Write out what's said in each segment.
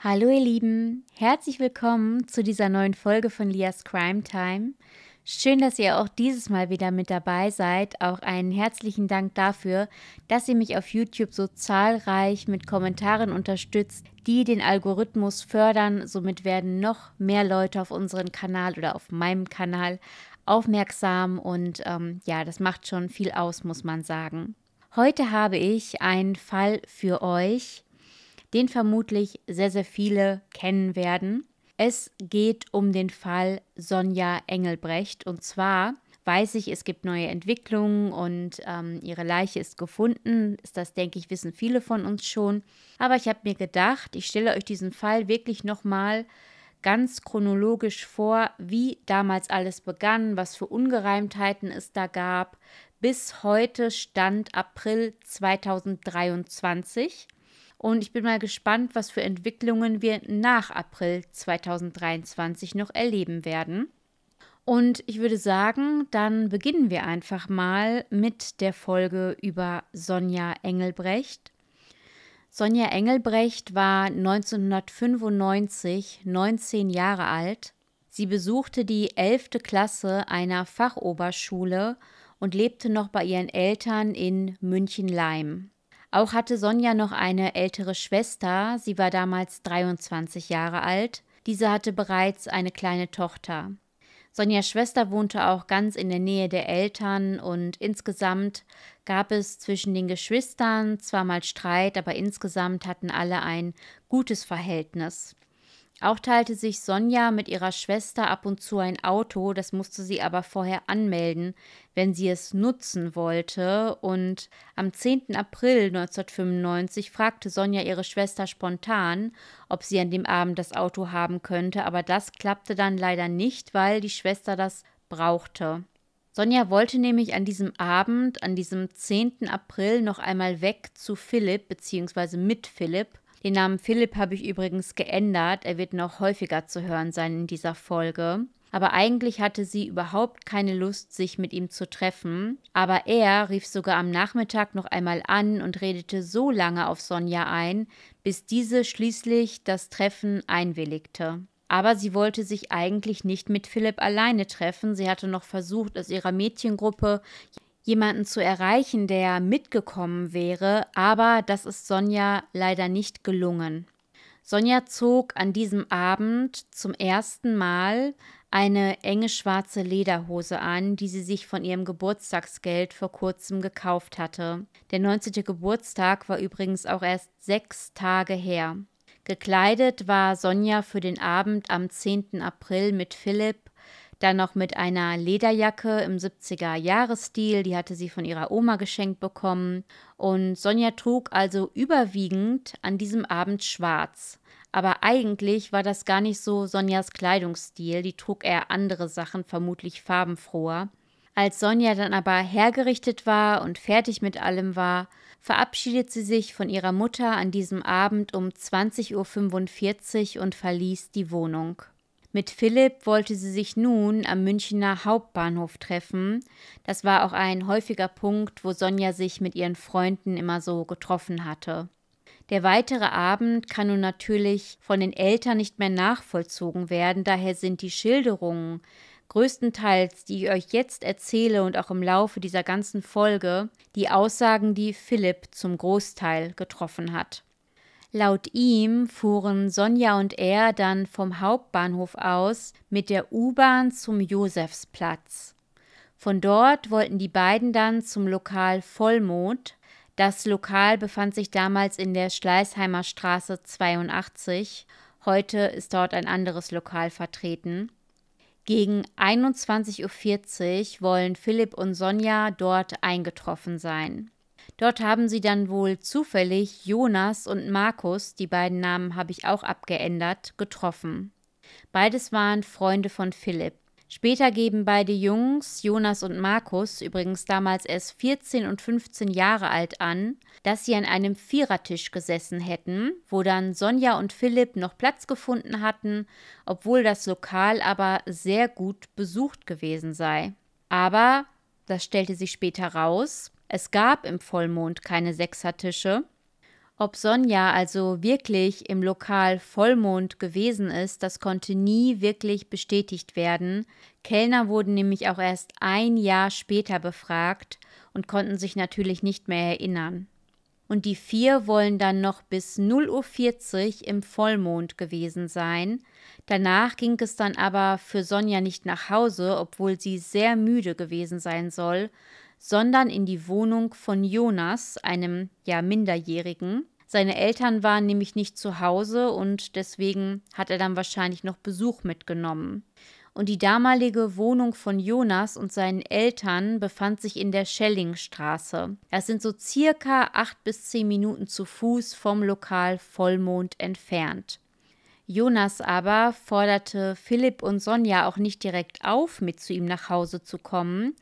Hallo ihr Lieben, herzlich willkommen zu dieser neuen Folge von Lias Crime Time. Schön, dass ihr auch dieses Mal wieder mit dabei seid. Auch einen herzlichen Dank dafür, dass ihr mich auf YouTube so zahlreich mit Kommentaren unterstützt, die den Algorithmus fördern. Somit werden noch mehr Leute auf unseren Kanal oder auf meinem Kanal aufmerksam und ähm, ja, das macht schon viel aus, muss man sagen. Heute habe ich einen Fall für euch, den vermutlich sehr, sehr viele kennen werden. Es geht um den Fall Sonja Engelbrecht und zwar weiß ich, es gibt neue Entwicklungen und ähm, ihre Leiche ist gefunden. das, denke ich, wissen viele von uns schon. Aber ich habe mir gedacht, ich stelle euch diesen Fall wirklich nochmal ganz chronologisch vor, wie damals alles begann, was für Ungereimtheiten es da gab. Bis heute stand April 2023. Und ich bin mal gespannt, was für Entwicklungen wir nach April 2023 noch erleben werden. Und ich würde sagen, dann beginnen wir einfach mal mit der Folge über Sonja Engelbrecht. Sonja Engelbrecht war 1995 19 Jahre alt. Sie besuchte die 11. Klasse einer Fachoberschule und lebte noch bei ihren Eltern in München-Leim. Auch hatte Sonja noch eine ältere Schwester, sie war damals 23 Jahre alt. Diese hatte bereits eine kleine Tochter. Sonjas Schwester wohnte auch ganz in der Nähe der Eltern und insgesamt gab es zwischen den Geschwistern zwar mal Streit, aber insgesamt hatten alle ein gutes Verhältnis. Auch teilte sich Sonja mit ihrer Schwester ab und zu ein Auto, das musste sie aber vorher anmelden, wenn sie es nutzen wollte. Und am 10. April 1995 fragte Sonja ihre Schwester spontan, ob sie an dem Abend das Auto haben könnte, aber das klappte dann leider nicht, weil die Schwester das brauchte. Sonja wollte nämlich an diesem Abend, an diesem 10. April, noch einmal weg zu Philipp bzw. mit Philipp den Namen Philipp habe ich übrigens geändert. Er wird noch häufiger zu hören sein in dieser Folge. Aber eigentlich hatte sie überhaupt keine Lust, sich mit ihm zu treffen. Aber er rief sogar am Nachmittag noch einmal an und redete so lange auf Sonja ein, bis diese schließlich das Treffen einwilligte. Aber sie wollte sich eigentlich nicht mit Philipp alleine treffen. Sie hatte noch versucht, aus ihrer Mädchengruppe jemanden zu erreichen, der mitgekommen wäre, aber das ist Sonja leider nicht gelungen. Sonja zog an diesem Abend zum ersten Mal eine enge schwarze Lederhose an, die sie sich von ihrem Geburtstagsgeld vor kurzem gekauft hatte. Der 19. Geburtstag war übrigens auch erst sechs Tage her. Gekleidet war Sonja für den Abend am 10. April mit Philipp dann noch mit einer Lederjacke im 70er-Jahresstil, die hatte sie von ihrer Oma geschenkt bekommen. Und Sonja trug also überwiegend an diesem Abend schwarz. Aber eigentlich war das gar nicht so Sonjas Kleidungsstil, die trug eher andere Sachen, vermutlich farbenfroher. Als Sonja dann aber hergerichtet war und fertig mit allem war, verabschiedet sie sich von ihrer Mutter an diesem Abend um 20.45 Uhr und verließ die Wohnung. Mit Philipp wollte sie sich nun am Münchner Hauptbahnhof treffen. Das war auch ein häufiger Punkt, wo Sonja sich mit ihren Freunden immer so getroffen hatte. Der weitere Abend kann nun natürlich von den Eltern nicht mehr nachvollzogen werden, daher sind die Schilderungen, größtenteils, die ich euch jetzt erzähle und auch im Laufe dieser ganzen Folge, die Aussagen, die Philipp zum Großteil getroffen hat. Laut ihm fuhren Sonja und er dann vom Hauptbahnhof aus mit der U-Bahn zum Josefsplatz. Von dort wollten die beiden dann zum Lokal Vollmond. Das Lokal befand sich damals in der Schleißheimer Straße 82. Heute ist dort ein anderes Lokal vertreten. Gegen 21.40 Uhr wollen Philipp und Sonja dort eingetroffen sein. Dort haben sie dann wohl zufällig Jonas und Markus, die beiden Namen habe ich auch abgeändert, getroffen. Beides waren Freunde von Philipp. Später geben beide Jungs, Jonas und Markus, übrigens damals erst 14 und 15 Jahre alt, an, dass sie an einem Vierertisch gesessen hätten, wo dann Sonja und Philipp noch Platz gefunden hatten, obwohl das Lokal aber sehr gut besucht gewesen sei. Aber, das stellte sich später raus, es gab im Vollmond keine Sechsertische. Ob Sonja also wirklich im Lokal Vollmond gewesen ist, das konnte nie wirklich bestätigt werden. Kellner wurden nämlich auch erst ein Jahr später befragt und konnten sich natürlich nicht mehr erinnern. Und die vier wollen dann noch bis 0.40 Uhr im Vollmond gewesen sein. Danach ging es dann aber für Sonja nicht nach Hause, obwohl sie sehr müde gewesen sein soll, sondern in die Wohnung von Jonas, einem ja Minderjährigen. Seine Eltern waren nämlich nicht zu Hause und deswegen hat er dann wahrscheinlich noch Besuch mitgenommen. Und die damalige Wohnung von Jonas und seinen Eltern befand sich in der Schellingstraße. Das sind so circa acht bis zehn Minuten zu Fuß vom Lokal Vollmond entfernt. Jonas aber forderte Philipp und Sonja auch nicht direkt auf, mit zu ihm nach Hause zu kommen,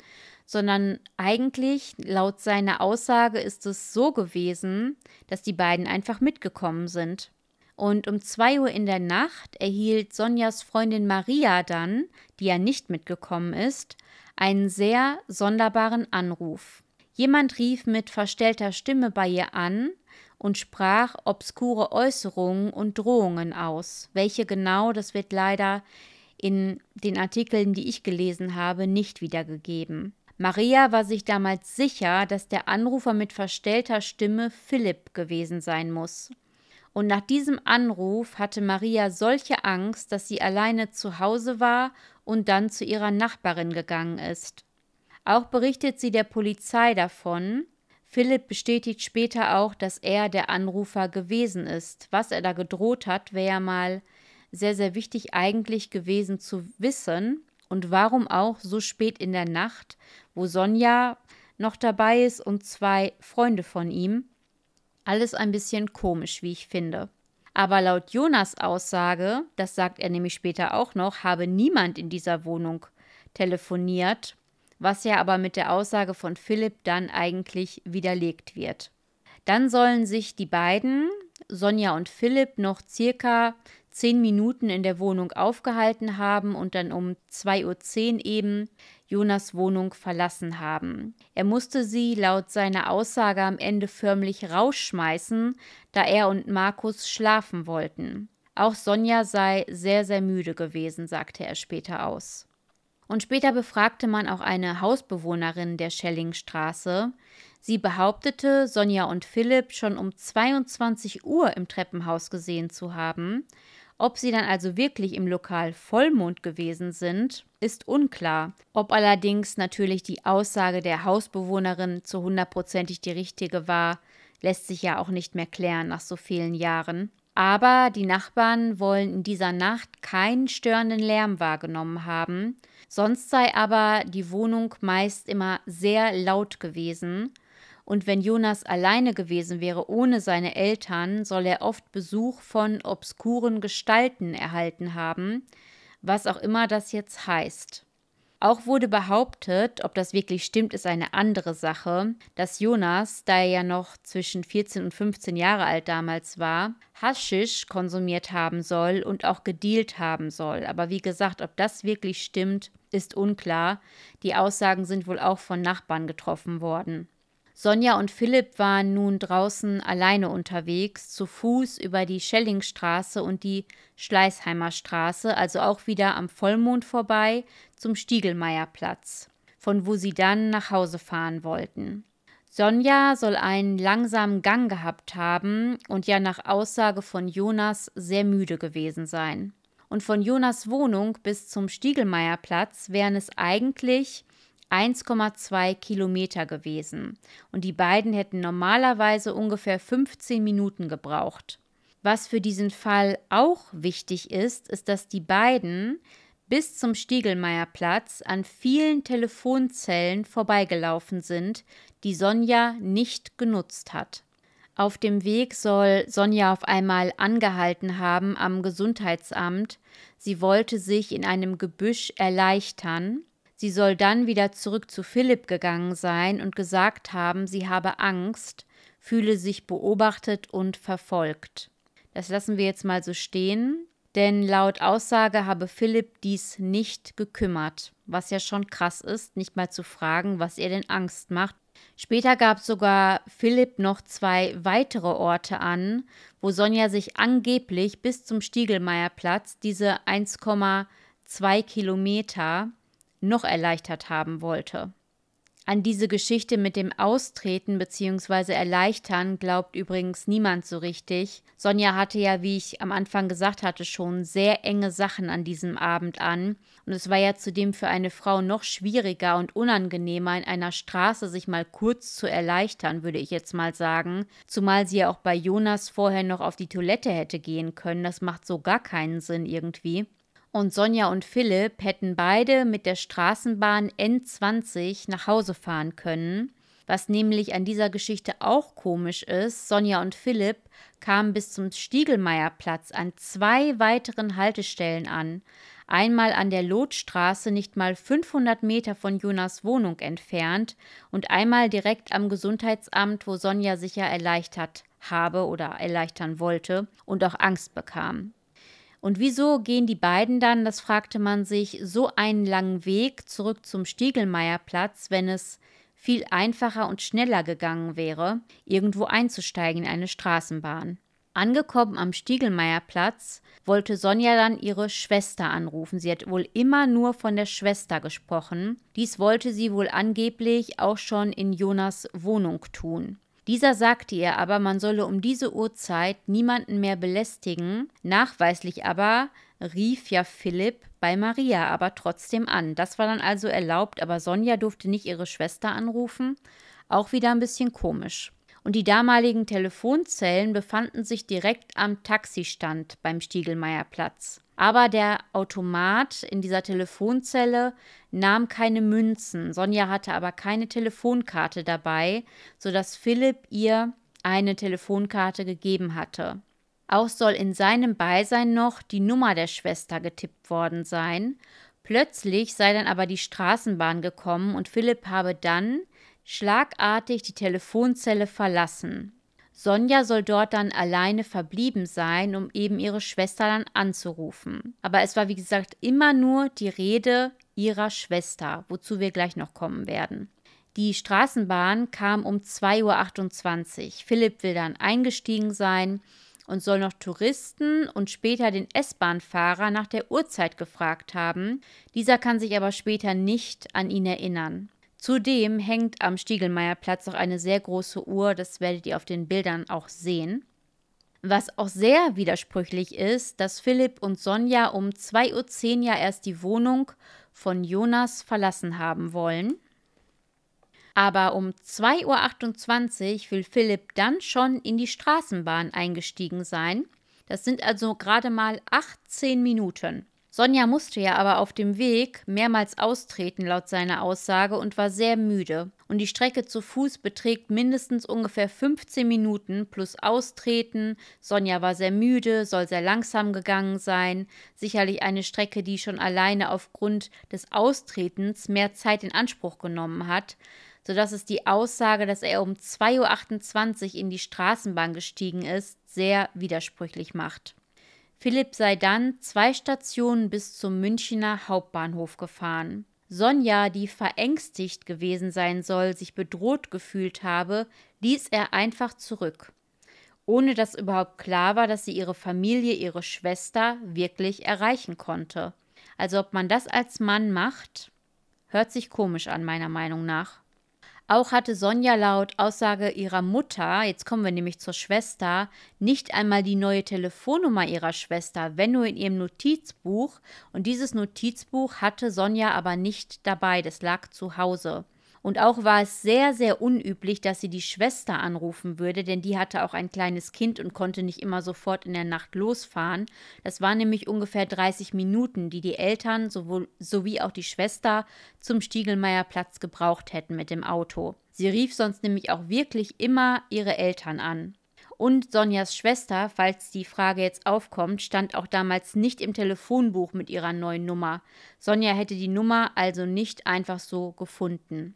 sondern eigentlich, laut seiner Aussage, ist es so gewesen, dass die beiden einfach mitgekommen sind. Und um 2 Uhr in der Nacht erhielt Sonjas Freundin Maria dann, die ja nicht mitgekommen ist, einen sehr sonderbaren Anruf. Jemand rief mit verstellter Stimme bei ihr an und sprach obskure Äußerungen und Drohungen aus. Welche genau, das wird leider in den Artikeln, die ich gelesen habe, nicht wiedergegeben. Maria war sich damals sicher, dass der Anrufer mit verstellter Stimme Philipp gewesen sein muss. Und nach diesem Anruf hatte Maria solche Angst, dass sie alleine zu Hause war und dann zu ihrer Nachbarin gegangen ist. Auch berichtet sie der Polizei davon. Philipp bestätigt später auch, dass er der Anrufer gewesen ist. Was er da gedroht hat, wäre mal sehr, sehr wichtig eigentlich gewesen zu wissen. Und warum auch so spät in der Nacht, wo Sonja noch dabei ist und zwei Freunde von ihm? Alles ein bisschen komisch, wie ich finde. Aber laut Jonas Aussage, das sagt er nämlich später auch noch, habe niemand in dieser Wohnung telefoniert, was ja aber mit der Aussage von Philipp dann eigentlich widerlegt wird. Dann sollen sich die beiden, Sonja und Philipp, noch circa zehn Minuten in der Wohnung aufgehalten haben und dann um 2.10 Uhr eben Jonas Wohnung verlassen haben. Er musste sie laut seiner Aussage am Ende förmlich rausschmeißen, da er und Markus schlafen wollten. Auch Sonja sei sehr, sehr müde gewesen, sagte er später aus. Und später befragte man auch eine Hausbewohnerin der Schellingstraße. Sie behauptete, Sonja und Philipp schon um 22 Uhr im Treppenhaus gesehen zu haben. Ob sie dann also wirklich im Lokal Vollmond gewesen sind, ist unklar. Ob allerdings natürlich die Aussage der Hausbewohnerin zu hundertprozentig die richtige war, lässt sich ja auch nicht mehr klären nach so vielen Jahren. Aber die Nachbarn wollen in dieser Nacht keinen störenden Lärm wahrgenommen haben. Sonst sei aber die Wohnung meist immer sehr laut gewesen und wenn Jonas alleine gewesen wäre ohne seine Eltern, soll er oft Besuch von obskuren Gestalten erhalten haben, was auch immer das jetzt heißt. Auch wurde behauptet, ob das wirklich stimmt, ist eine andere Sache, dass Jonas, da er ja noch zwischen 14 und 15 Jahre alt damals war, Haschisch konsumiert haben soll und auch gedealt haben soll. Aber wie gesagt, ob das wirklich stimmt, ist unklar. Die Aussagen sind wohl auch von Nachbarn getroffen worden. Sonja und Philipp waren nun draußen alleine unterwegs, zu Fuß über die Schellingstraße und die Schleißheimer Straße, also auch wieder am Vollmond vorbei, zum Stiegelmeierplatz, von wo sie dann nach Hause fahren wollten. Sonja soll einen langsamen Gang gehabt haben und ja nach Aussage von Jonas sehr müde gewesen sein. Und von Jonas Wohnung bis zum Stiegelmeierplatz wären es eigentlich 1,2 Kilometer gewesen und die beiden hätten normalerweise ungefähr 15 Minuten gebraucht. Was für diesen Fall auch wichtig ist, ist, dass die beiden bis zum Stiegelmeierplatz an vielen Telefonzellen vorbeigelaufen sind, die Sonja nicht genutzt hat. Auf dem Weg soll Sonja auf einmal angehalten haben am Gesundheitsamt. Sie wollte sich in einem Gebüsch erleichtern Sie soll dann wieder zurück zu Philipp gegangen sein und gesagt haben, sie habe Angst, fühle sich beobachtet und verfolgt. Das lassen wir jetzt mal so stehen, denn laut Aussage habe Philipp dies nicht gekümmert, was ja schon krass ist, nicht mal zu fragen, was ihr denn Angst macht. Später gab sogar Philipp noch zwei weitere Orte an, wo Sonja sich angeblich bis zum Stiegelmeierplatz, diese 1,2 Kilometer, noch erleichtert haben wollte. An diese Geschichte mit dem Austreten bzw. Erleichtern glaubt übrigens niemand so richtig. Sonja hatte ja, wie ich am Anfang gesagt hatte, schon sehr enge Sachen an diesem Abend an. Und es war ja zudem für eine Frau noch schwieriger und unangenehmer, in einer Straße sich mal kurz zu erleichtern, würde ich jetzt mal sagen. Zumal sie ja auch bei Jonas vorher noch auf die Toilette hätte gehen können. Das macht so gar keinen Sinn irgendwie und Sonja und Philipp hätten beide mit der Straßenbahn N20 nach Hause fahren können. Was nämlich an dieser Geschichte auch komisch ist, Sonja und Philipp kamen bis zum Stiegelmeierplatz an zwei weiteren Haltestellen an. Einmal an der Lotstraße nicht mal 500 Meter von Jonas Wohnung entfernt und einmal direkt am Gesundheitsamt, wo Sonja sicher erleichtert habe oder erleichtern wollte und auch Angst bekam. Und wieso gehen die beiden dann, das fragte man sich, so einen langen Weg zurück zum Stiegelmeierplatz, wenn es viel einfacher und schneller gegangen wäre, irgendwo einzusteigen in eine Straßenbahn. Angekommen am Stiegelmeierplatz wollte Sonja dann ihre Schwester anrufen. Sie hat wohl immer nur von der Schwester gesprochen. Dies wollte sie wohl angeblich auch schon in Jonas Wohnung tun. Dieser sagte ihr aber, man solle um diese Uhrzeit niemanden mehr belästigen, nachweislich aber rief ja Philipp bei Maria aber trotzdem an. Das war dann also erlaubt, aber Sonja durfte nicht ihre Schwester anrufen. Auch wieder ein bisschen komisch und die damaligen Telefonzellen befanden sich direkt am Taxistand beim Stiegelmeierplatz. Aber der Automat in dieser Telefonzelle nahm keine Münzen. Sonja hatte aber keine Telefonkarte dabei, sodass Philipp ihr eine Telefonkarte gegeben hatte. Auch soll in seinem Beisein noch die Nummer der Schwester getippt worden sein. Plötzlich sei dann aber die Straßenbahn gekommen und Philipp habe dann schlagartig die Telefonzelle verlassen. Sonja soll dort dann alleine verblieben sein, um eben ihre Schwester dann anzurufen. Aber es war, wie gesagt, immer nur die Rede ihrer Schwester, wozu wir gleich noch kommen werden. Die Straßenbahn kam um 2.28 Uhr. Philipp will dann eingestiegen sein und soll noch Touristen und später den S-Bahn-Fahrer nach der Uhrzeit gefragt haben. Dieser kann sich aber später nicht an ihn erinnern. Zudem hängt am Stiegelmeierplatz auch eine sehr große Uhr, das werdet ihr auf den Bildern auch sehen. Was auch sehr widersprüchlich ist, dass Philipp und Sonja um 2.10 Uhr ja erst die Wohnung von Jonas verlassen haben wollen. Aber um 2.28 Uhr will Philipp dann schon in die Straßenbahn eingestiegen sein. Das sind also gerade mal 18 Minuten. Sonja musste ja aber auf dem Weg mehrmals austreten laut seiner Aussage und war sehr müde. Und die Strecke zu Fuß beträgt mindestens ungefähr 15 Minuten plus Austreten. Sonja war sehr müde, soll sehr langsam gegangen sein. Sicherlich eine Strecke, die schon alleine aufgrund des Austretens mehr Zeit in Anspruch genommen hat sodass es die Aussage, dass er um 2.28 Uhr in die Straßenbahn gestiegen ist, sehr widersprüchlich macht. Philipp sei dann zwei Stationen bis zum Münchner Hauptbahnhof gefahren. Sonja, die verängstigt gewesen sein soll, sich bedroht gefühlt habe, ließ er einfach zurück, ohne dass überhaupt klar war, dass sie ihre Familie, ihre Schwester wirklich erreichen konnte. Also ob man das als Mann macht, hört sich komisch an meiner Meinung nach. Auch hatte Sonja laut Aussage ihrer Mutter, jetzt kommen wir nämlich zur Schwester, nicht einmal die neue Telefonnummer ihrer Schwester, wenn nur in ihrem Notizbuch. Und dieses Notizbuch hatte Sonja aber nicht dabei, das lag zu Hause. Und auch war es sehr, sehr unüblich, dass sie die Schwester anrufen würde, denn die hatte auch ein kleines Kind und konnte nicht immer sofort in der Nacht losfahren. Das waren nämlich ungefähr 30 Minuten, die die Eltern sowohl, sowie auch die Schwester zum Stiegelmeierplatz gebraucht hätten mit dem Auto. Sie rief sonst nämlich auch wirklich immer ihre Eltern an. Und Sonjas Schwester, falls die Frage jetzt aufkommt, stand auch damals nicht im Telefonbuch mit ihrer neuen Nummer. Sonja hätte die Nummer also nicht einfach so gefunden.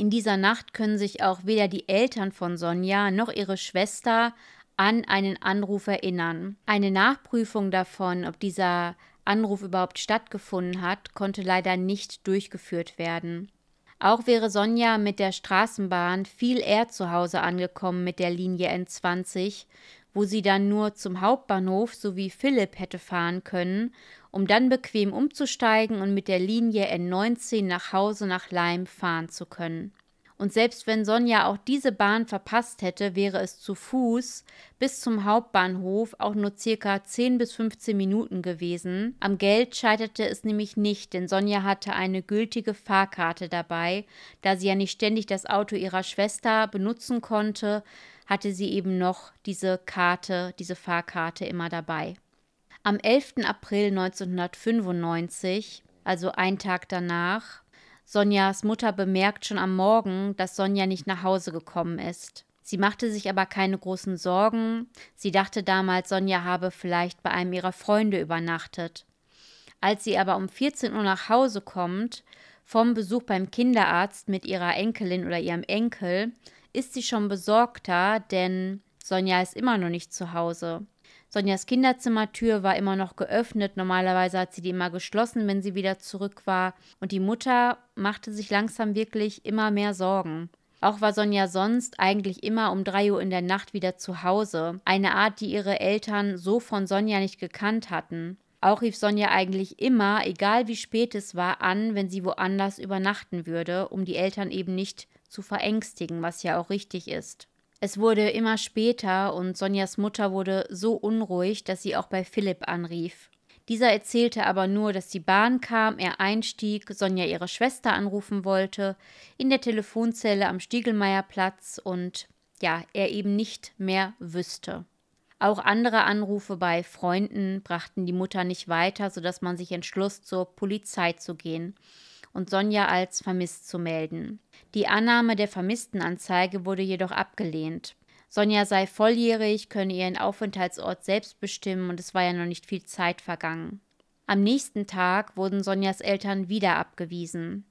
In dieser Nacht können sich auch weder die Eltern von Sonja noch ihre Schwester an einen Anruf erinnern. Eine Nachprüfung davon, ob dieser Anruf überhaupt stattgefunden hat, konnte leider nicht durchgeführt werden. Auch wäre Sonja mit der Straßenbahn viel eher zu Hause angekommen mit der Linie N20, wo sie dann nur zum Hauptbahnhof sowie Philipp hätte fahren können um dann bequem umzusteigen und mit der Linie N19 nach Hause nach Leim fahren zu können. Und selbst wenn Sonja auch diese Bahn verpasst hätte, wäre es zu Fuß bis zum Hauptbahnhof auch nur circa 10 bis 15 Minuten gewesen. Am Geld scheiterte es nämlich nicht, denn Sonja hatte eine gültige Fahrkarte dabei. Da sie ja nicht ständig das Auto ihrer Schwester benutzen konnte, hatte sie eben noch diese Karte, diese Fahrkarte immer dabei. Am 11. April 1995, also einen Tag danach, Sonjas Mutter bemerkt schon am Morgen, dass Sonja nicht nach Hause gekommen ist. Sie machte sich aber keine großen Sorgen. Sie dachte damals, Sonja habe vielleicht bei einem ihrer Freunde übernachtet. Als sie aber um 14 Uhr nach Hause kommt, vom Besuch beim Kinderarzt mit ihrer Enkelin oder ihrem Enkel, ist sie schon besorgter, denn Sonja ist immer noch nicht zu Hause. Sonjas Kinderzimmertür war immer noch geöffnet. Normalerweise hat sie die immer geschlossen, wenn sie wieder zurück war. Und die Mutter machte sich langsam wirklich immer mehr Sorgen. Auch war Sonja sonst eigentlich immer um 3 Uhr in der Nacht wieder zu Hause. Eine Art, die ihre Eltern so von Sonja nicht gekannt hatten. Auch rief Sonja eigentlich immer, egal wie spät es war, an, wenn sie woanders übernachten würde, um die Eltern eben nicht zu verängstigen, was ja auch richtig ist. Es wurde immer später und Sonjas Mutter wurde so unruhig, dass sie auch bei Philipp anrief. Dieser erzählte aber nur, dass die Bahn kam, er einstieg, Sonja ihre Schwester anrufen wollte, in der Telefonzelle am Stiegelmeierplatz und ja, er eben nicht mehr wüsste. Auch andere Anrufe bei Freunden brachten die Mutter nicht weiter, sodass man sich entschloss, zur Polizei zu gehen und Sonja als vermisst zu melden. Die Annahme der Vermisstenanzeige wurde jedoch abgelehnt. Sonja sei volljährig, könne ihren Aufenthaltsort selbst bestimmen und es war ja noch nicht viel Zeit vergangen. Am nächsten Tag wurden Sonjas Eltern wieder abgewiesen.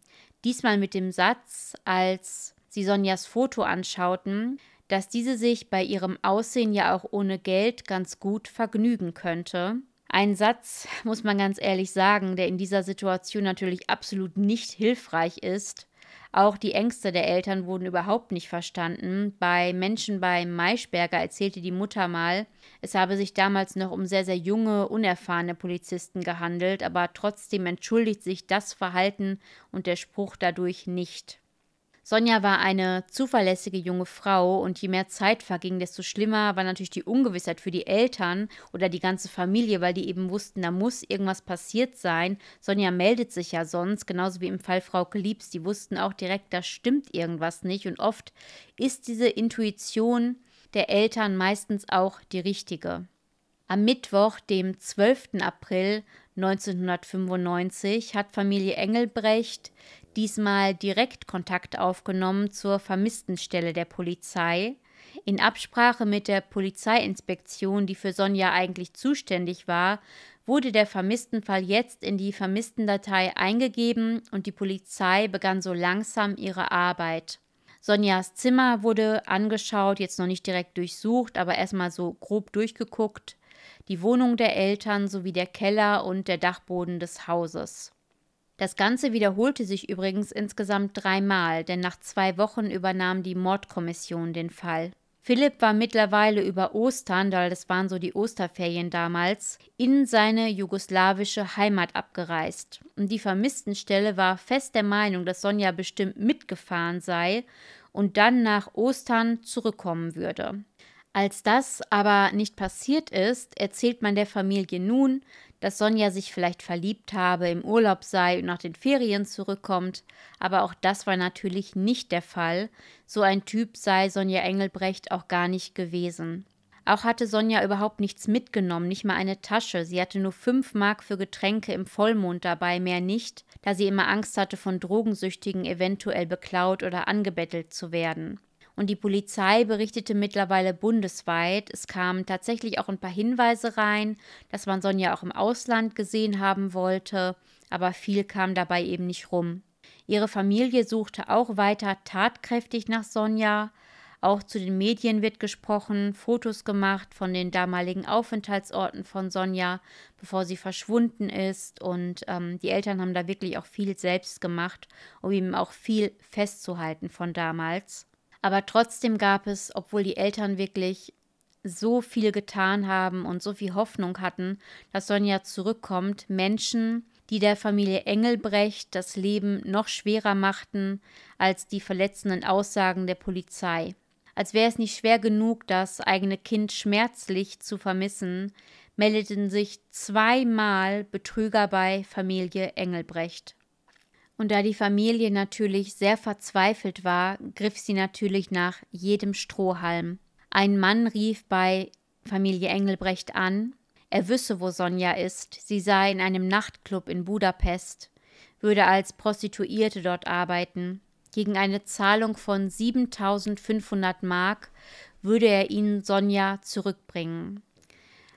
Diesmal mit dem Satz, als sie Sonjas Foto anschauten, dass diese sich bei ihrem Aussehen ja auch ohne Geld ganz gut vergnügen könnte ein Satz, muss man ganz ehrlich sagen, der in dieser Situation natürlich absolut nicht hilfreich ist. Auch die Ängste der Eltern wurden überhaupt nicht verstanden. Bei Menschen bei Maischberger erzählte die Mutter mal, es habe sich damals noch um sehr, sehr junge, unerfahrene Polizisten gehandelt, aber trotzdem entschuldigt sich das Verhalten und der Spruch dadurch nicht. Sonja war eine zuverlässige junge Frau und je mehr Zeit verging, desto schlimmer war natürlich die Ungewissheit für die Eltern oder die ganze Familie, weil die eben wussten, da muss irgendwas passiert sein. Sonja meldet sich ja sonst, genauso wie im Fall Frau Geliebs. Die wussten auch direkt, da stimmt irgendwas nicht und oft ist diese Intuition der Eltern meistens auch die richtige. Am Mittwoch, dem 12. April 1995, hat Familie Engelbrecht diesmal direkt Kontakt aufgenommen zur vermissten Stelle der Polizei, in Absprache mit der Polizeiinspektion, die für Sonja eigentlich zuständig war, wurde der Vermisstenfall jetzt in die Vermisstendatei eingegeben und die Polizei begann so langsam ihre Arbeit. Sonjas Zimmer wurde angeschaut, jetzt noch nicht direkt durchsucht, aber erstmal so grob durchgeguckt, die Wohnung der Eltern sowie der Keller und der Dachboden des Hauses. Das Ganze wiederholte sich übrigens insgesamt dreimal, denn nach zwei Wochen übernahm die Mordkommission den Fall. Philipp war mittlerweile über Ostern, weil das waren so die Osterferien damals, in seine jugoslawische Heimat abgereist. Und die Vermisstenstelle war fest der Meinung, dass Sonja bestimmt mitgefahren sei und dann nach Ostern zurückkommen würde. Als das aber nicht passiert ist, erzählt man der Familie nun, dass Sonja sich vielleicht verliebt habe, im Urlaub sei und nach den Ferien zurückkommt, aber auch das war natürlich nicht der Fall, so ein Typ sei Sonja Engelbrecht auch gar nicht gewesen. Auch hatte Sonja überhaupt nichts mitgenommen, nicht mal eine Tasche. Sie hatte nur fünf Mark für Getränke im Vollmond dabei, mehr nicht, da sie immer Angst hatte, von Drogensüchtigen eventuell beklaut oder angebettelt zu werden. Und die Polizei berichtete mittlerweile bundesweit. Es kamen tatsächlich auch ein paar Hinweise rein, dass man Sonja auch im Ausland gesehen haben wollte, aber viel kam dabei eben nicht rum. Ihre Familie suchte auch weiter tatkräftig nach Sonja. Auch zu den Medien wird gesprochen, Fotos gemacht von den damaligen Aufenthaltsorten von Sonja, bevor sie verschwunden ist. Und ähm, die Eltern haben da wirklich auch viel selbst gemacht, um eben auch viel festzuhalten von damals. Aber trotzdem gab es, obwohl die Eltern wirklich so viel getan haben und so viel Hoffnung hatten, dass Sonja zurückkommt, Menschen, die der Familie Engelbrecht das Leben noch schwerer machten als die verletzenden Aussagen der Polizei. Als wäre es nicht schwer genug, das eigene Kind schmerzlich zu vermissen, meldeten sich zweimal Betrüger bei Familie Engelbrecht. Und da die Familie natürlich sehr verzweifelt war, griff sie natürlich nach jedem Strohhalm. Ein Mann rief bei Familie Engelbrecht an, er wüsse, wo Sonja ist, sie sei in einem Nachtclub in Budapest, würde als Prostituierte dort arbeiten. Gegen eine Zahlung von 7500 Mark würde er ihnen Sonja zurückbringen.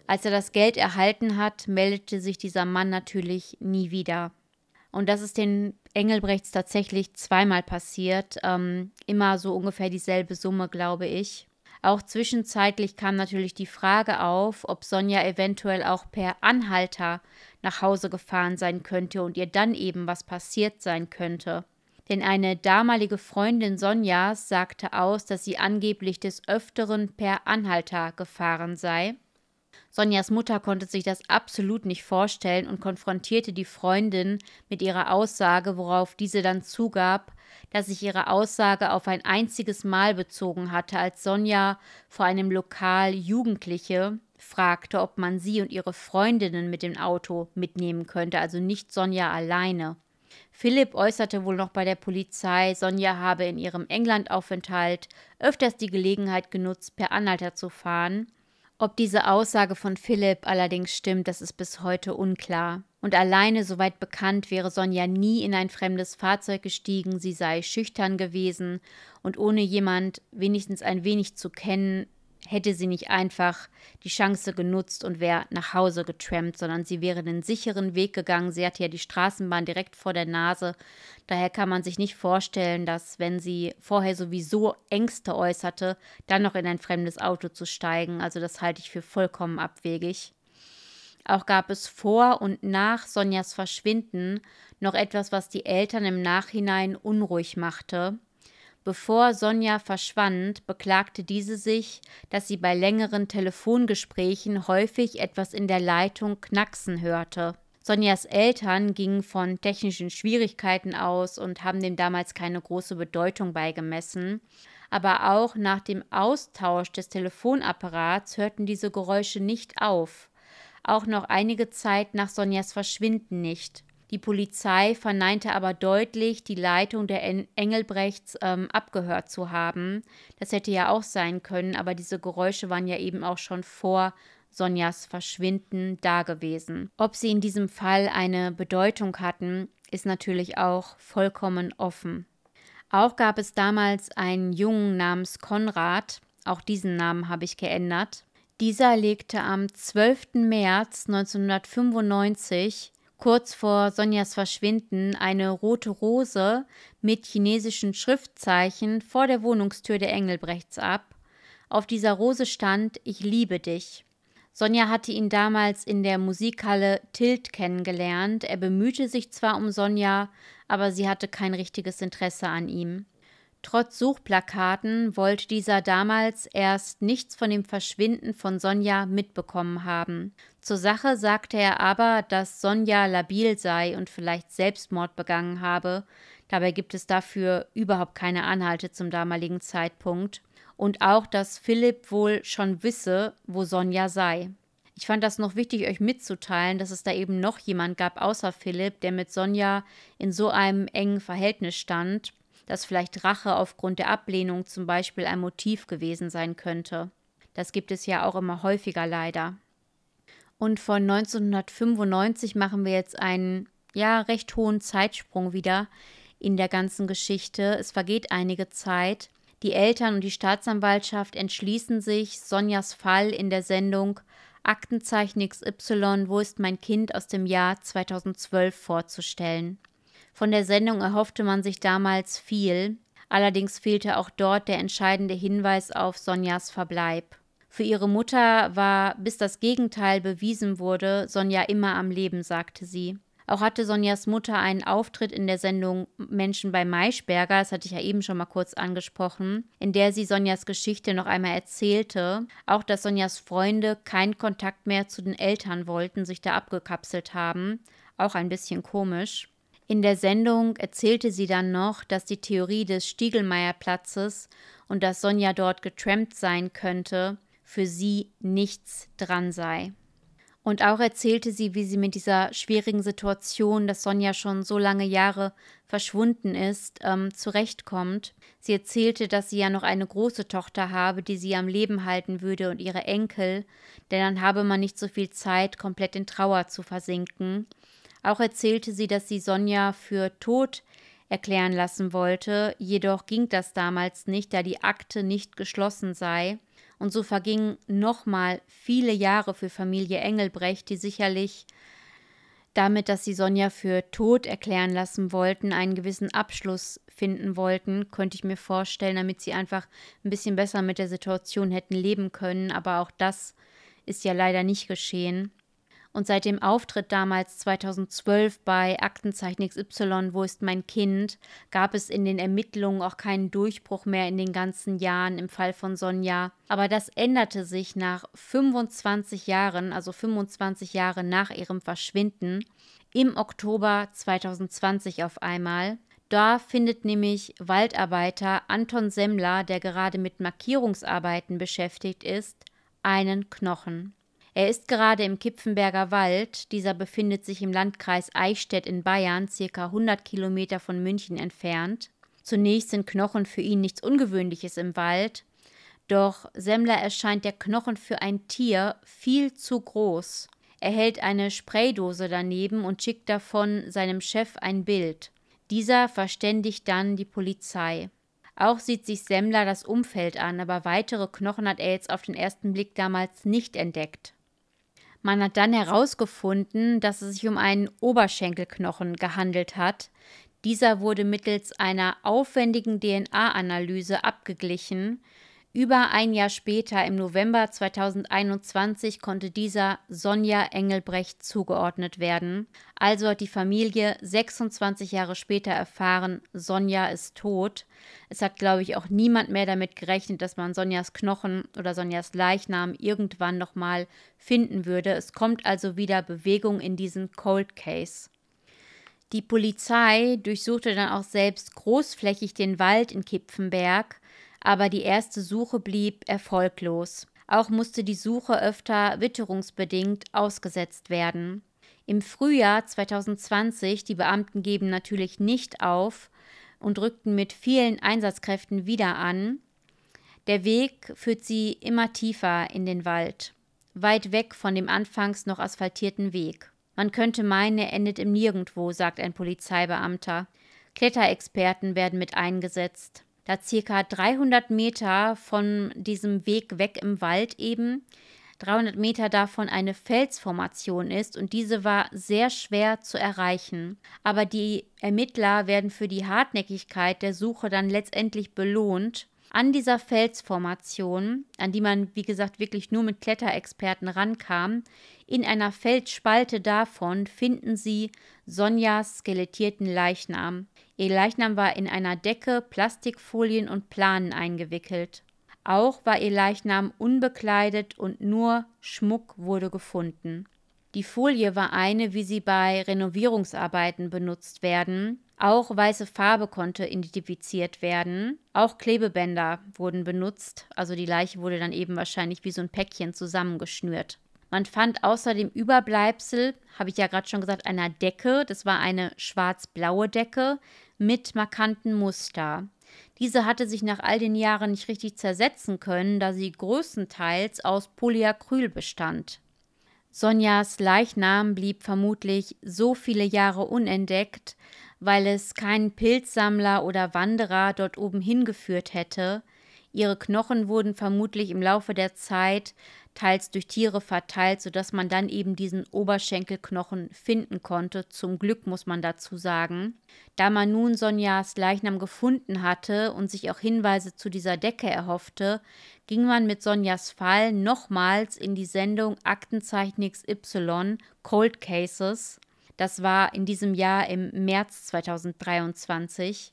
Als er das Geld erhalten hat, meldete sich dieser Mann natürlich nie wieder. Und das ist den Engelbrechts tatsächlich zweimal passiert. Ähm, immer so ungefähr dieselbe Summe, glaube ich. Auch zwischenzeitlich kam natürlich die Frage auf, ob Sonja eventuell auch per Anhalter nach Hause gefahren sein könnte und ihr dann eben was passiert sein könnte. Denn eine damalige Freundin Sonjas sagte aus, dass sie angeblich des Öfteren per Anhalter gefahren sei Sonjas Mutter konnte sich das absolut nicht vorstellen und konfrontierte die Freundin mit ihrer Aussage, worauf diese dann zugab, dass sich ihre Aussage auf ein einziges Mal bezogen hatte, als Sonja vor einem Lokal Jugendliche fragte, ob man sie und ihre Freundinnen mit dem Auto mitnehmen könnte, also nicht Sonja alleine. Philipp äußerte wohl noch bei der Polizei, Sonja habe in ihrem Englandaufenthalt öfters die Gelegenheit genutzt, per Anhalter zu fahren, ob diese Aussage von Philipp allerdings stimmt, das ist bis heute unklar. Und alleine, soweit bekannt, wäre Sonja nie in ein fremdes Fahrzeug gestiegen, sie sei schüchtern gewesen und ohne jemand wenigstens ein wenig zu kennen, hätte sie nicht einfach die Chance genutzt und wäre nach Hause getrampt, sondern sie wäre den sicheren Weg gegangen. Sie hatte ja die Straßenbahn direkt vor der Nase. Daher kann man sich nicht vorstellen, dass wenn sie vorher sowieso Ängste äußerte, dann noch in ein fremdes Auto zu steigen. Also das halte ich für vollkommen abwegig. Auch gab es vor und nach Sonjas Verschwinden noch etwas, was die Eltern im Nachhinein unruhig machte. Bevor Sonja verschwand, beklagte diese sich, dass sie bei längeren Telefongesprächen häufig etwas in der Leitung knacksen hörte. Sonjas Eltern gingen von technischen Schwierigkeiten aus und haben dem damals keine große Bedeutung beigemessen. Aber auch nach dem Austausch des Telefonapparats hörten diese Geräusche nicht auf. Auch noch einige Zeit nach Sonjas Verschwinden nicht. Die Polizei verneinte aber deutlich, die Leitung der Engelbrechts ähm, abgehört zu haben. Das hätte ja auch sein können, aber diese Geräusche waren ja eben auch schon vor Sonjas Verschwinden da gewesen. Ob sie in diesem Fall eine Bedeutung hatten, ist natürlich auch vollkommen offen. Auch gab es damals einen Jungen namens Konrad, auch diesen Namen habe ich geändert. Dieser legte am 12. März 1995 kurz vor Sonjas Verschwinden eine rote Rose mit chinesischen Schriftzeichen vor der Wohnungstür der Engelbrechts ab. Auf dieser Rose stand Ich liebe dich. Sonja hatte ihn damals in der Musikhalle Tilt kennengelernt. Er bemühte sich zwar um Sonja, aber sie hatte kein richtiges Interesse an ihm. Trotz Suchplakaten wollte dieser damals erst nichts von dem Verschwinden von Sonja mitbekommen haben. Zur Sache sagte er aber, dass Sonja labil sei und vielleicht Selbstmord begangen habe. Dabei gibt es dafür überhaupt keine Anhalte zum damaligen Zeitpunkt. Und auch, dass Philipp wohl schon wisse, wo Sonja sei. Ich fand das noch wichtig, euch mitzuteilen, dass es da eben noch jemand gab außer Philipp, der mit Sonja in so einem engen Verhältnis stand dass vielleicht Rache aufgrund der Ablehnung zum Beispiel ein Motiv gewesen sein könnte. Das gibt es ja auch immer häufiger leider. Und von 1995 machen wir jetzt einen ja recht hohen Zeitsprung wieder in der ganzen Geschichte. Es vergeht einige Zeit. Die Eltern und die Staatsanwaltschaft entschließen sich, Sonjas Fall in der Sendung Aktenzeichen XY, wo ist mein Kind aus dem Jahr 2012 vorzustellen. Von der Sendung erhoffte man sich damals viel, allerdings fehlte auch dort der entscheidende Hinweis auf Sonjas Verbleib. Für ihre Mutter war, bis das Gegenteil bewiesen wurde, Sonja immer am Leben, sagte sie. Auch hatte Sonjas Mutter einen Auftritt in der Sendung Menschen bei Maischberger, das hatte ich ja eben schon mal kurz angesprochen, in der sie Sonjas Geschichte noch einmal erzählte. Auch, dass Sonjas Freunde keinen Kontakt mehr zu den Eltern wollten, sich da abgekapselt haben. Auch ein bisschen komisch. In der Sendung erzählte sie dann noch, dass die Theorie des Stiegelmeierplatzes und dass Sonja dort getrampt sein könnte, für sie nichts dran sei. Und auch erzählte sie, wie sie mit dieser schwierigen Situation, dass Sonja schon so lange Jahre verschwunden ist, ähm, zurechtkommt. Sie erzählte, dass sie ja noch eine große Tochter habe, die sie am Leben halten würde und ihre Enkel, denn dann habe man nicht so viel Zeit, komplett in Trauer zu versinken. Auch erzählte sie, dass sie Sonja für tot erklären lassen wollte, jedoch ging das damals nicht, da die Akte nicht geschlossen sei. Und so vergingen nochmal viele Jahre für Familie Engelbrecht, die sicherlich damit, dass sie Sonja für tot erklären lassen wollten, einen gewissen Abschluss finden wollten, könnte ich mir vorstellen, damit sie einfach ein bisschen besser mit der Situation hätten leben können. Aber auch das ist ja leider nicht geschehen. Und seit dem Auftritt damals 2012 bei Aktenzeichen XY, Wo ist mein Kind, gab es in den Ermittlungen auch keinen Durchbruch mehr in den ganzen Jahren im Fall von Sonja. Aber das änderte sich nach 25 Jahren, also 25 Jahre nach ihrem Verschwinden, im Oktober 2020 auf einmal. Da findet nämlich Waldarbeiter Anton Semmler, der gerade mit Markierungsarbeiten beschäftigt ist, einen Knochen. Er ist gerade im Kipfenberger Wald, dieser befindet sich im Landkreis Eichstätt in Bayern, circa 100 Kilometer von München entfernt. Zunächst sind Knochen für ihn nichts Ungewöhnliches im Wald, doch Semmler erscheint der Knochen für ein Tier viel zu groß. Er hält eine Spraydose daneben und schickt davon seinem Chef ein Bild. Dieser verständigt dann die Polizei. Auch sieht sich Semmler das Umfeld an, aber weitere Knochen hat er jetzt auf den ersten Blick damals nicht entdeckt. Man hat dann herausgefunden, dass es sich um einen Oberschenkelknochen gehandelt hat. Dieser wurde mittels einer aufwendigen DNA-Analyse abgeglichen, über ein Jahr später, im November 2021, konnte dieser Sonja Engelbrecht zugeordnet werden. Also hat die Familie 26 Jahre später erfahren, Sonja ist tot. Es hat, glaube ich, auch niemand mehr damit gerechnet, dass man Sonjas Knochen oder Sonjas Leichnam irgendwann nochmal finden würde. Es kommt also wieder Bewegung in diesen Cold Case. Die Polizei durchsuchte dann auch selbst großflächig den Wald in Kipfenberg aber die erste Suche blieb erfolglos. Auch musste die Suche öfter witterungsbedingt ausgesetzt werden. Im Frühjahr 2020, die Beamten geben natürlich nicht auf und rückten mit vielen Einsatzkräften wieder an. Der Weg führt sie immer tiefer in den Wald, weit weg von dem anfangs noch asphaltierten Weg. Man könnte meinen, er endet im Nirgendwo, sagt ein Polizeibeamter. Kletterexperten werden mit eingesetzt da circa 300 Meter von diesem Weg weg im Wald eben, 300 Meter davon eine Felsformation ist und diese war sehr schwer zu erreichen. Aber die Ermittler werden für die Hartnäckigkeit der Suche dann letztendlich belohnt. An dieser Felsformation, an die man, wie gesagt, wirklich nur mit Kletterexperten rankam, in einer Felsspalte davon finden sie Sonjas skelettierten Leichnam. Ihr Leichnam war in einer Decke, Plastikfolien und Planen eingewickelt. Auch war ihr Leichnam unbekleidet und nur Schmuck wurde gefunden. Die Folie war eine, wie sie bei Renovierungsarbeiten benutzt werden. Auch weiße Farbe konnte identifiziert werden. Auch Klebebänder wurden benutzt. Also die Leiche wurde dann eben wahrscheinlich wie so ein Päckchen zusammengeschnürt. Man fand außerdem Überbleibsel, habe ich ja gerade schon gesagt, einer Decke. Das war eine schwarz-blaue Decke mit markanten Muster. Diese hatte sich nach all den Jahren nicht richtig zersetzen können, da sie größtenteils aus Polyacryl bestand. Sonjas Leichnam blieb vermutlich so viele Jahre unentdeckt, weil es keinen Pilzsammler oder Wanderer dort oben hingeführt hätte. Ihre Knochen wurden vermutlich im Laufe der Zeit teils durch Tiere verteilt, sodass man dann eben diesen Oberschenkelknochen finden konnte. Zum Glück muss man dazu sagen. Da man nun Sonjas Leichnam gefunden hatte und sich auch Hinweise zu dieser Decke erhoffte, ging man mit Sonjas Fall nochmals in die Sendung Aktenzeichen XY Cold Cases. Das war in diesem Jahr im März 2023.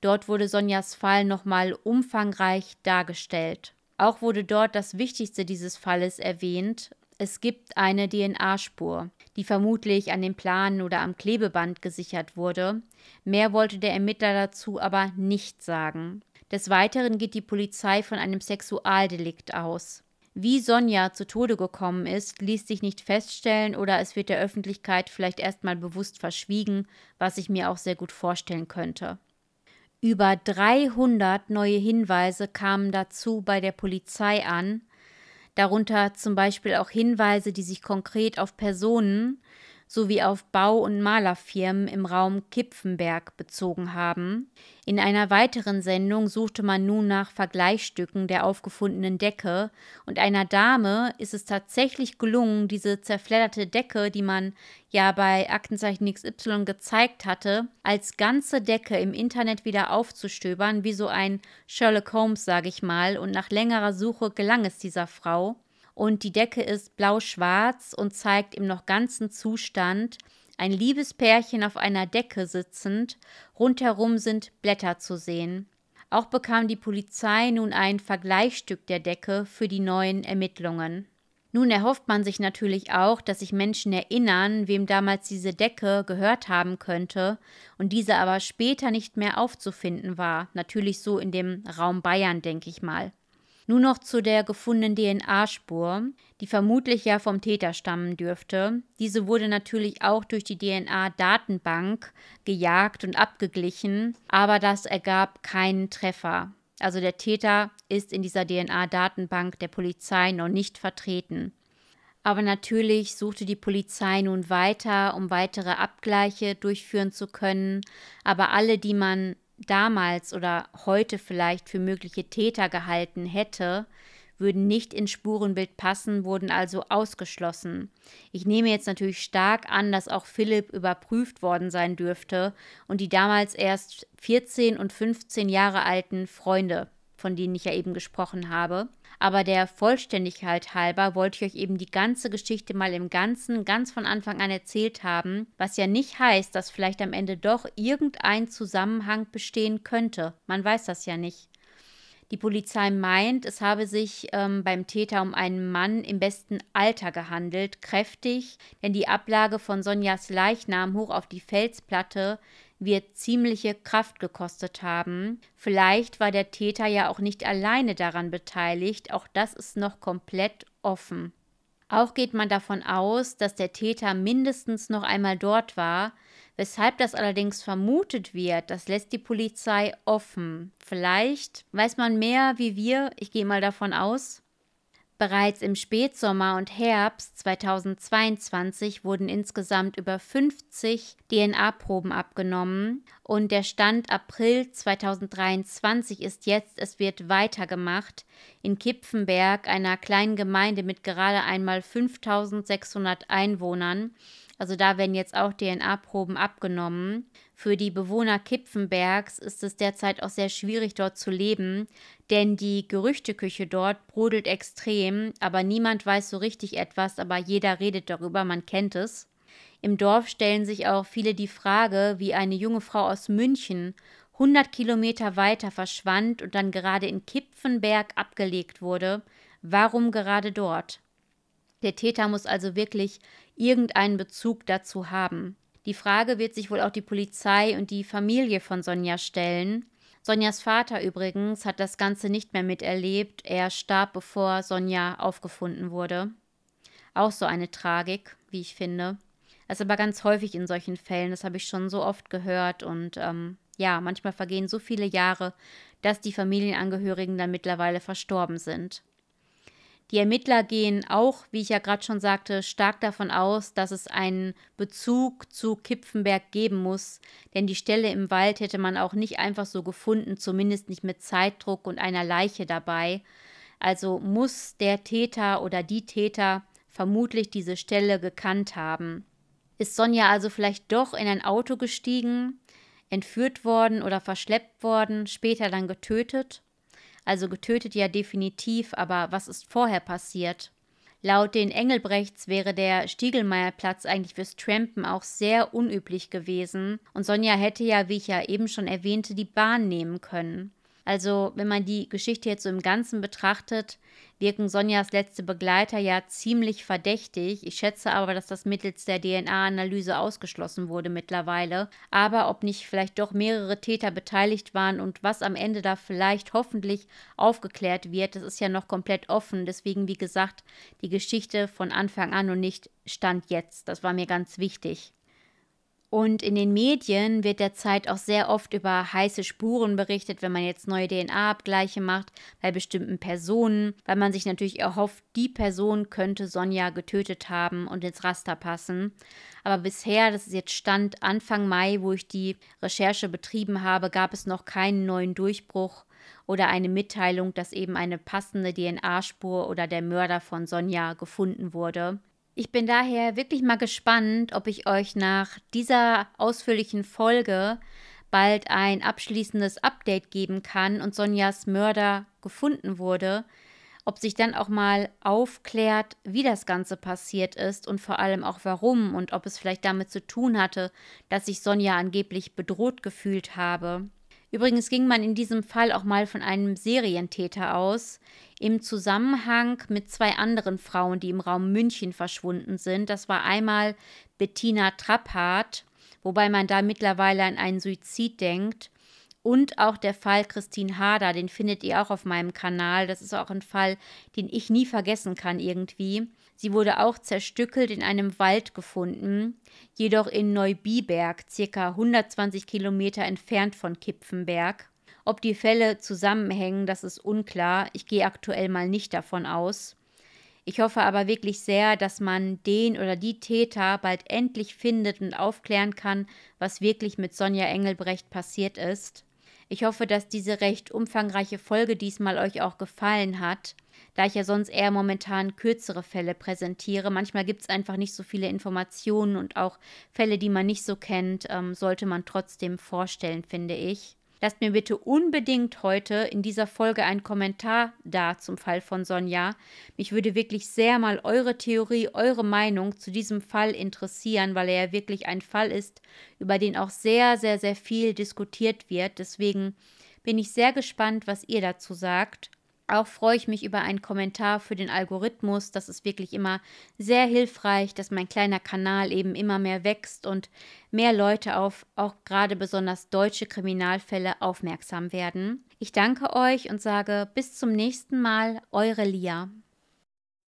Dort wurde Sonjas Fall nochmal umfangreich dargestellt. Auch wurde dort das Wichtigste dieses Falles erwähnt. Es gibt eine DNA-Spur, die vermutlich an den Planen oder am Klebeband gesichert wurde. Mehr wollte der Ermittler dazu aber nicht sagen. Des Weiteren geht die Polizei von einem Sexualdelikt aus. Wie Sonja zu Tode gekommen ist, ließ sich nicht feststellen oder es wird der Öffentlichkeit vielleicht erstmal bewusst verschwiegen, was ich mir auch sehr gut vorstellen könnte. Über 300 neue Hinweise kamen dazu bei der Polizei an, darunter zum Beispiel auch Hinweise, die sich konkret auf Personen sowie auf Bau- und Malerfirmen im Raum Kipfenberg bezogen haben. In einer weiteren Sendung suchte man nun nach Vergleichsstücken der aufgefundenen Decke und einer Dame ist es tatsächlich gelungen, diese zerfledderte Decke, die man ja bei Aktenzeichen XY gezeigt hatte, als ganze Decke im Internet wieder aufzustöbern, wie so ein Sherlock Holmes, sage ich mal, und nach längerer Suche gelang es dieser Frau und die Decke ist blau-schwarz und zeigt im noch ganzen Zustand ein liebes Pärchen auf einer Decke sitzend, rundherum sind Blätter zu sehen. Auch bekam die Polizei nun ein Vergleichsstück der Decke für die neuen Ermittlungen. Nun erhofft man sich natürlich auch, dass sich Menschen erinnern, wem damals diese Decke gehört haben könnte und diese aber später nicht mehr aufzufinden war. Natürlich so in dem Raum Bayern, denke ich mal. Nur noch zu der gefundenen DNA-Spur, die vermutlich ja vom Täter stammen dürfte. Diese wurde natürlich auch durch die DNA-Datenbank gejagt und abgeglichen, aber das ergab keinen Treffer. Also der Täter ist in dieser DNA-Datenbank der Polizei noch nicht vertreten. Aber natürlich suchte die Polizei nun weiter, um weitere Abgleiche durchführen zu können. Aber alle, die man damals oder heute vielleicht für mögliche Täter gehalten hätte, würden nicht ins Spurenbild passen, wurden also ausgeschlossen. Ich nehme jetzt natürlich stark an, dass auch Philipp überprüft worden sein dürfte und die damals erst 14 und 15 Jahre alten Freunde von denen ich ja eben gesprochen habe. Aber der Vollständigkeit halber wollte ich euch eben die ganze Geschichte mal im Ganzen ganz von Anfang an erzählt haben, was ja nicht heißt, dass vielleicht am Ende doch irgendein Zusammenhang bestehen könnte. Man weiß das ja nicht. Die Polizei meint, es habe sich ähm, beim Täter um einen Mann im besten Alter gehandelt, kräftig, denn die Ablage von Sonjas Leichnam hoch auf die Felsplatte wird ziemliche Kraft gekostet haben. Vielleicht war der Täter ja auch nicht alleine daran beteiligt, auch das ist noch komplett offen. Auch geht man davon aus, dass der Täter mindestens noch einmal dort war, Weshalb das allerdings vermutet wird, das lässt die Polizei offen. Vielleicht weiß man mehr wie wir, ich gehe mal davon aus. Bereits im Spätsommer und Herbst 2022 wurden insgesamt über 50 DNA-Proben abgenommen und der Stand April 2023 ist jetzt, es wird weitergemacht, in Kipfenberg, einer kleinen Gemeinde mit gerade einmal 5600 Einwohnern, also da werden jetzt auch DNA-Proben abgenommen. Für die Bewohner Kipfenbergs ist es derzeit auch sehr schwierig, dort zu leben, denn die Gerüchteküche dort brodelt extrem, aber niemand weiß so richtig etwas, aber jeder redet darüber, man kennt es. Im Dorf stellen sich auch viele die Frage, wie eine junge Frau aus München 100 Kilometer weiter verschwand und dann gerade in Kipfenberg abgelegt wurde. Warum gerade dort? Der Täter muss also wirklich irgendeinen Bezug dazu haben. Die Frage wird sich wohl auch die Polizei und die Familie von Sonja stellen. Sonjas Vater übrigens hat das Ganze nicht mehr miterlebt. Er starb, bevor Sonja aufgefunden wurde. Auch so eine Tragik, wie ich finde. Das ist aber ganz häufig in solchen Fällen. Das habe ich schon so oft gehört. Und ähm, ja, manchmal vergehen so viele Jahre, dass die Familienangehörigen dann mittlerweile verstorben sind. Die Ermittler gehen auch, wie ich ja gerade schon sagte, stark davon aus, dass es einen Bezug zu Kipfenberg geben muss, denn die Stelle im Wald hätte man auch nicht einfach so gefunden, zumindest nicht mit Zeitdruck und einer Leiche dabei. Also muss der Täter oder die Täter vermutlich diese Stelle gekannt haben. Ist Sonja also vielleicht doch in ein Auto gestiegen, entführt worden oder verschleppt worden, später dann getötet? Also getötet ja definitiv, aber was ist vorher passiert? Laut den Engelbrechts wäre der Stiegelmeierplatz eigentlich fürs Trampen auch sehr unüblich gewesen und Sonja hätte ja, wie ich ja eben schon erwähnte, die Bahn nehmen können. Also wenn man die Geschichte jetzt so im Ganzen betrachtet, wirken Sonjas letzte Begleiter ja ziemlich verdächtig. Ich schätze aber, dass das mittels der DNA-Analyse ausgeschlossen wurde mittlerweile. Aber ob nicht vielleicht doch mehrere Täter beteiligt waren und was am Ende da vielleicht hoffentlich aufgeklärt wird, das ist ja noch komplett offen. Deswegen, wie gesagt, die Geschichte von Anfang an und nicht Stand jetzt. Das war mir ganz wichtig. Und in den Medien wird derzeit auch sehr oft über heiße Spuren berichtet, wenn man jetzt neue DNA-Abgleiche macht bei bestimmten Personen, weil man sich natürlich erhofft, die Person könnte Sonja getötet haben und ins Raster passen. Aber bisher, das ist jetzt Stand Anfang Mai, wo ich die Recherche betrieben habe, gab es noch keinen neuen Durchbruch oder eine Mitteilung, dass eben eine passende DNA-Spur oder der Mörder von Sonja gefunden wurde. Ich bin daher wirklich mal gespannt, ob ich euch nach dieser ausführlichen Folge bald ein abschließendes Update geben kann und Sonjas Mörder gefunden wurde, ob sich dann auch mal aufklärt, wie das Ganze passiert ist und vor allem auch warum und ob es vielleicht damit zu tun hatte, dass ich Sonja angeblich bedroht gefühlt habe. Übrigens ging man in diesem Fall auch mal von einem Serientäter aus, im Zusammenhang mit zwei anderen Frauen, die im Raum München verschwunden sind. Das war einmal Bettina Trapphardt, wobei man da mittlerweile an einen Suizid denkt. Und auch der Fall Christine Hader, den findet ihr auch auf meinem Kanal. Das ist auch ein Fall, den ich nie vergessen kann irgendwie. Sie wurde auch zerstückelt in einem Wald gefunden, jedoch in Neubiberg, circa 120 Kilometer entfernt von Kipfenberg. Ob die Fälle zusammenhängen, das ist unklar. Ich gehe aktuell mal nicht davon aus. Ich hoffe aber wirklich sehr, dass man den oder die Täter bald endlich findet und aufklären kann, was wirklich mit Sonja Engelbrecht passiert ist. Ich hoffe, dass diese recht umfangreiche Folge diesmal euch auch gefallen hat da ich ja sonst eher momentan kürzere Fälle präsentiere. Manchmal gibt es einfach nicht so viele Informationen und auch Fälle, die man nicht so kennt, ähm, sollte man trotzdem vorstellen, finde ich. Lasst mir bitte unbedingt heute in dieser Folge einen Kommentar da zum Fall von Sonja. Mich würde wirklich sehr mal eure Theorie, eure Meinung zu diesem Fall interessieren, weil er ja wirklich ein Fall ist, über den auch sehr, sehr, sehr viel diskutiert wird. Deswegen bin ich sehr gespannt, was ihr dazu sagt. Auch freue ich mich über einen Kommentar für den Algorithmus. Das ist wirklich immer sehr hilfreich, dass mein kleiner Kanal eben immer mehr wächst und mehr Leute auf auch gerade besonders deutsche Kriminalfälle aufmerksam werden. Ich danke euch und sage bis zum nächsten Mal, eure Lia.